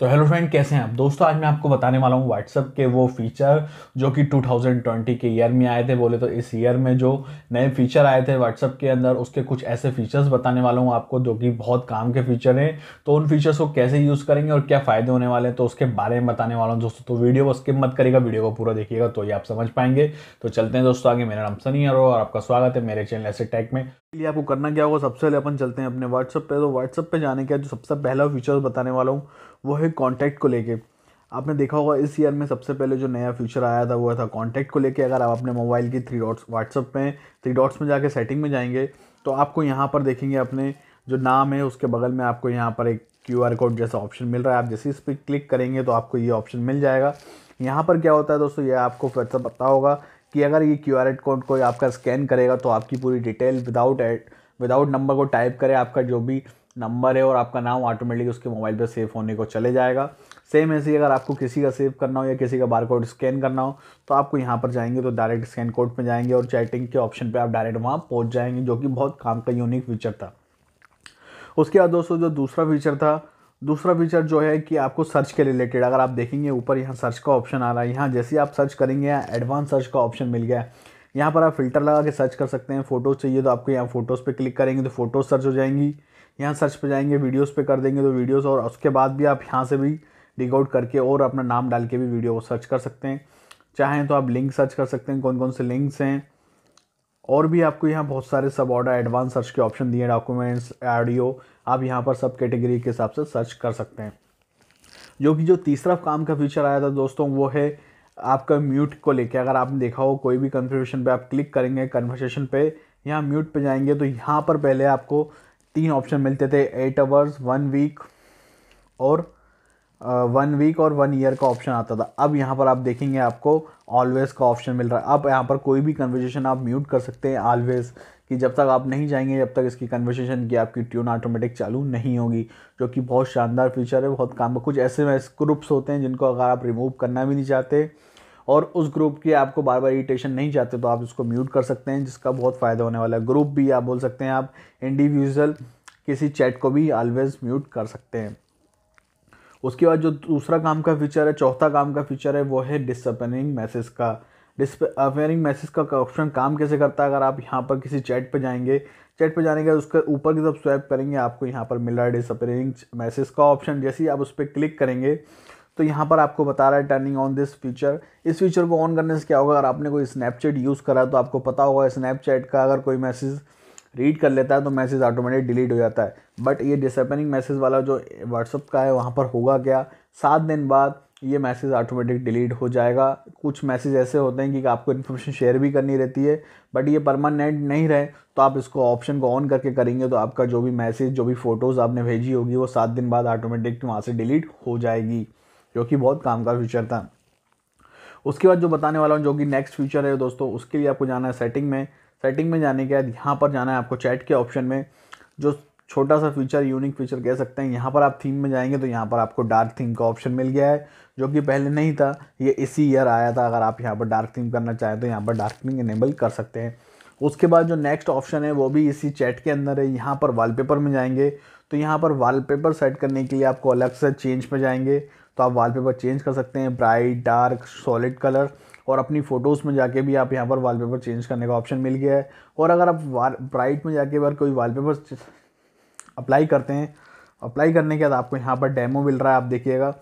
तो hello friend कैसे हैं आप दोस्तों आज मैं आपको बताने वाला हूँ व्हाट्सअप के वो फीचर जो कि 2020 के ईयर में आए थे बोले तो इस ईयर में जो नए फीचर आए थे व्हाट्सअप के अंदर उसके कुछ ऐसे फीचर्स बताने वाला हूँ आपको जो कि बहुत काम के फीचर हैं तो उन फीचर्स को कैसे यूज़ करेंगे और क्या फ़ायदे होने वाले हैं तो उसके बारे में बताने वाला हूँ दोस्तों तो वीडियो को स्किप मत करेगा वीडियो को पूरा देखिएगा तो ये आप समझ पाएंगे तो चलते हैं दोस्तों आगे मेरा नाम सनी और आपका स्वागत है मेरे चैनल ऐसे टैक में लिए आपको करना क्या होगा सबसे पहले अपन चलते हैं अपने व्हाट्सअप पे तो व्हाट्सअप पे जाने का जो सबसे पहला फीचर बताने वाला हूँ वो है कॉन्टैक्ट को लेके आपने देखा होगा इस ईयर में सबसे पहले जो नया फीचर आया था वो था कॉन्टैक्ट को लेके अगर आप अपने मोबाइल की थ्री डॉट्स व्हाट्सअप में थ्री डॉट्स में जाके सेटिंग में जाएंगे तो आपको यहाँ पर देखेंगे अपने जो नाम है उसके बगल में आपको यहाँ पर एक क्यू आर कोड जैसा ऑप्शन मिल रहा है आप जैसे इस पर क्लिक करेंगे तो आपको ये ऑप्शन मिल जाएगा यहाँ पर क्या होता है दोस्तों ये आपको फिर से पता होगा कि अगर ये क्यू आर कोड कोई आपका स्कैन करेगा तो आपकी पूरी detail without ad without number को टाइप करें आपका जो भी नंबर है और आपका नाम ऑटोमेटिक उसके मोबाइल पर सेव होने को चले जाएगा सेम ऐसे ही अगर आपको किसी का सेव करना हो या किसी का बार कोड स्कैन करना हो तो आपको यहाँ पर जाएंगे तो डायरेक्ट स्कैन कोड पे जाएंगे और चैटिंग के ऑप्शन पे आप डायरेक्ट वहाँ पहुँच जाएंगे जो कि बहुत काम का यूनिक फीचर था उसके बाद दोस्तों जो दूसरा फीचर था दूसरा फीचर जो है कि आपको सर्च के रिलेटेड अगर आप देखेंगे ऊपर यहाँ सर्च का ऑप्शन आ रहा है यहाँ जैसे आप सर्च करेंगे यहाँ एडवांस सर्च का ऑप्शन मिल गया है यहाँ पर आप फिल्टर लगा के सर्च कर सकते हैं फ़ोटोज़ चाहिए तो आपको यहाँ फ़ोटोज़ पे क्लिक करेंगे तो फ़ोटोज़ सर्च हो जाएंगी यहाँ सर्च पे जाएंगे वीडियोस पे कर देंगे तो वीडियोस और उसके बाद भी आप यहाँ से भी डिग करके और अपना नाम डाल के भी वीडियो को सर्च कर सकते हैं चाहें तो आप लिंक सर्च कर सकते हैं कौन कौन से लिंक्स हैं और भी आपको यहाँ बहुत सारे सब ऑर्डर एडवांस सर्च के ऑप्शन दिए डॉक्यूमेंट्स ऑडियो आप यहाँ पर सब कैटेगरी के हिसाब से सर्च कर सकते हैं जो कि जो तीसरा काम का फीचर आया था दोस्तों वो है आपका म्यूट को लेके अगर आपने देखा हो कोई भी कन्फर्मेशन पे आप क्लिक करेंगे कन्वर्सेशन पे यहाँ म्यूट पे जाएंगे तो यहाँ पर पहले आपको तीन ऑप्शन मिलते थे एट आवर्स वन वीक और वन वीक और वन ईयर का ऑप्शन आता था अब यहाँ पर आप देखेंगे आपको ऑलवेज का ऑप्शन मिल रहा है अब यहाँ पर कोई भी कन्वर्जेशन आप म्यूट कर सकते हैं ऑलवेज कि जब तक आप नहीं जाएंगे जब तक इसकी कन्वर्सेशन की आपकी ट्यून ऑटोमेटिक चालू नहीं होगी जो कि बहुत शानदार फीचर है बहुत काम कुछ ऐसे ग्रुप्स होते हैं जिनको अगर आप रिमूव करना भी नहीं चाहते और उस ग्रुप की आपको बार बार इरीटेशन नहीं चाहते तो आप उसको म्यूट कर सकते हैं जिसका बहुत फ़ायदा होने वाला है ग्रुप भी आप बोल सकते हैं आप इंडिविजुअल किसी चैट को भी ऑलवेज़ म्यूट कर सकते हैं उसके बाद जो दूसरा काम का फीचर है चौथा काम का फीचर है वो है डिसअपेयरिंग मैसेज का डिसअपेयरिंग मैसेज का ऑप्शन काम कैसे करता है अगर आप यहाँ पर किसी चैट पर जाएंगे चैट पर जाने के बाद उसके ऊपर की तरफ स्वैप करेंगे आपको यहाँ पर मिल रहा है डिसअपेयरिंग मैसेज का ऑप्शन जैसे ही आप उस पर क्लिक करेंगे तो यहाँ पर आपको बता रहा है टर्निंग ऑन दिस फीचर इस फीचर को ऑन करने से क्या होगा अगर आपने कोई स्नैपचैट यूज़ करा तो आपको पता होगा स्नैपचैट का अगर कोई मैसेज रीड कर लेता है तो मैसेज ऑटोमेटिक डिलीट हो जाता है बट ये डिसअपनिंग मैसेज वाला जो व्हाट्सअप का है वहाँ पर होगा क्या सात दिन बाद ये मैसेज ऑटोमेटिक डिलीट हो जाएगा कुछ मैसेज ऐसे होते हैं कि आपको इन्फॉर्मेशन शेयर भी करनी रहती है बट ये परमानेंट नहीं रहे तो आप इसको ऑप्शन को ऑन करके करेंगे तो आपका जो भी मैसेज जो भी फ़ोटोज़ आपने भेजी होगी वो सात दिन बाद ऑटोमेटिक वहाँ से डिलीट हो जाएगी जो कि बहुत काम का फ्यूचर था उसके बाद जो बताने वाला हूँ जो कि नेक्स्ट फीचर है दोस्तों उसके लिए आपको जाना है सेटिंग में सेटिंग में जाने के बाद यहाँ पर जाना है आपको चैट के ऑप्शन में जो छोटा सा फीचर यूनिक फीचर कह सकते हैं यहाँ पर आप थीम में जाएंगे तो यहाँ पर आपको डार्क थीम का ऑप्शन मिल गया है जो कि पहले नहीं था ये इसी ईयर आया था अगर आप यहाँ पर डार्क थीम करना चाहें तो यहाँ पर डार्क थीम इनेबल कर सकते हैं उसके बाद जो नेक्स्ट ऑप्शन है वो भी इसी चैट के अंदर है यहाँ पर वाल में जाएंगे तो यहाँ पर वाल सेट करने के लिए आपको अलग से चेंज में जाएंगे तो आप वॉलपेपर चेंज कर सकते हैं ब्राइट डार्क सॉलिड कलर और अपनी फ़ोटोज़ में जाके भी आप यहाँ पर वॉलपेपर चेंज करने का ऑप्शन मिल गया है और अगर आप ब्राइट में जाके अगर कोई वॉलपेपर अप्लाई करते हैं अप्लाई करने के बाद आपको यहाँ पर डेमो मिल रहा है आप देखिएगा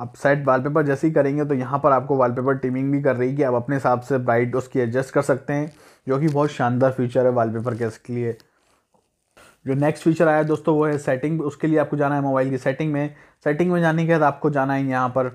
आप सेट वॉलपेपर जैसे ही करेंगे तो यहाँ पर आपको वॉलपेपर टीमिंग भी कर रही है कि आप अपने हिसाब से ब्राइट उसकी एडजस्ट कर सकते हैं जो कि बहुत शानदार फीचर है वॉलपेपर के लिए जो नेक्स्ट फीचर आया दोस्तों वो है सेटिंग उसके लिए आपको जाना है मोबाइल की सेटिंग में सेटिंग में जाने के बाद आपको जाना है यहाँ पर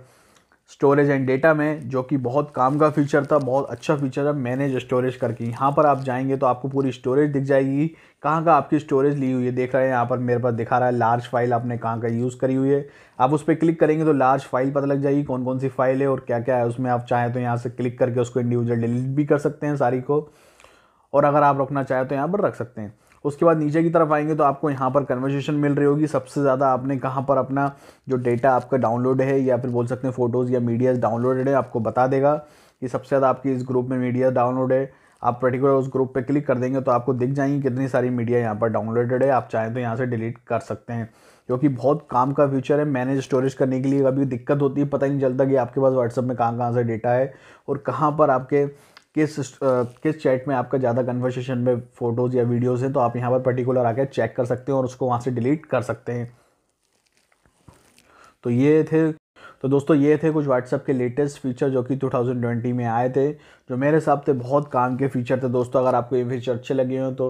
स्टोरेज एंड डेटा में जो कि बहुत काम का फीचर था बहुत अच्छा फीचर है मैनेज स्टोरेज करके यहाँ पर आप जाएंगे तो आपको पूरी स्टोरेज दिख जाएगी कहाँ का आपकी स्टोरेज ली हुई है देख रहा है यहाँ पर मेरे पास दिखा रहा है लार्ज फाइल आपने कहाँ का यूज़ करी हुई है आप उस पर क्लिक करेंगे तो लार्ज फाइल पता लग जाएगी कौन कौन सी फाइल है और क्या क्या है उसमें आप चाहें तो यहाँ से क्लिक करके उसको इंडिविजुअल डिलीट भी कर सकते हैं सारी को और अगर आप रखना चाहें तो यहाँ पर रख सकते हैं उसके बाद नीचे की तरफ आएंगे तो आपको यहाँ पर कन्वर्सेशन मिल रही होगी सबसे ज़्यादा आपने कहाँ पर अपना जो डेटा आपका डाउनलोड है या फिर बोल सकते हैं फ़ोटोज़ या मीडियाज़ डाउनलोडेड है आपको बता देगा कि सबसे ज़्यादा आपकी इस ग्रुप में मीडिया डाउनलोड है आप पर्टिकुलर उस ग्रुप पे क्लिक कर देंगे तो आपको दिख जाएंगी कितनी सारी मीडिया यहाँ पर डाउनलोडेड है आप चाहें तो यहाँ से डिलीट कर सकते हैं क्योंकि बहुत काम का फ्यूचर है मैनेज स्टोरेज करने के लिए कभी दिक्कत होती है पता नहीं चलता कि आपके पास व्हाट्सअप में कहाँ कहाँ से डेटा है और कहाँ पर आपके किस किस चैट में आपका ज़्यादा कन्वर्सेशन में फ़ोटोज़ या वीडियोज़ हैं तो आप यहाँ पर पर्टिकुलर आकर चेक कर सकते हैं और उसको वहाँ से डिलीट कर सकते हैं तो ये थे तो दोस्तों ये थे कुछ व्हाट्सअप के लेटेस्ट फीचर जो कि 2020 में आए थे जो मेरे हिसाब से बहुत काम के फीचर थे दोस्तों अगर आपको ये फीचर अच्छे लगे हों तो